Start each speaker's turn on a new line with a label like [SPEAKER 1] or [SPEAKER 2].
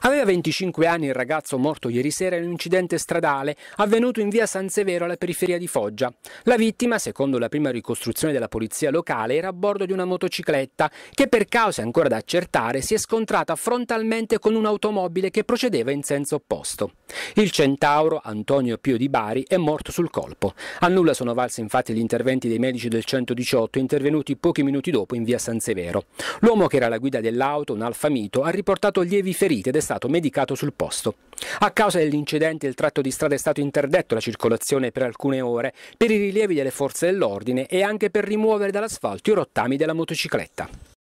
[SPEAKER 1] Aveva 25 anni il ragazzo morto ieri sera in un incidente stradale avvenuto in via San Severo alla periferia di Foggia. La vittima, secondo la prima ricostruzione della polizia locale, era a bordo di una motocicletta che per cause ancora da accertare si è scontrata frontalmente con un'automobile che procedeva in senso opposto. Il centauro Antonio Pio di Bari è morto sul colpo. A nulla sono valsi infatti gli interventi dei medici del 118 intervenuti pochi minuti dopo in via San Severo. L'uomo che era alla guida dell'auto, un alfamito, ha riportato lievi ferite ed è stato medicato sul posto. A causa dell'incidente il tratto di strada è stato interdetto alla circolazione per alcune ore per i rilievi delle forze dell'ordine e anche per rimuovere dall'asfalto i rottami della motocicletta.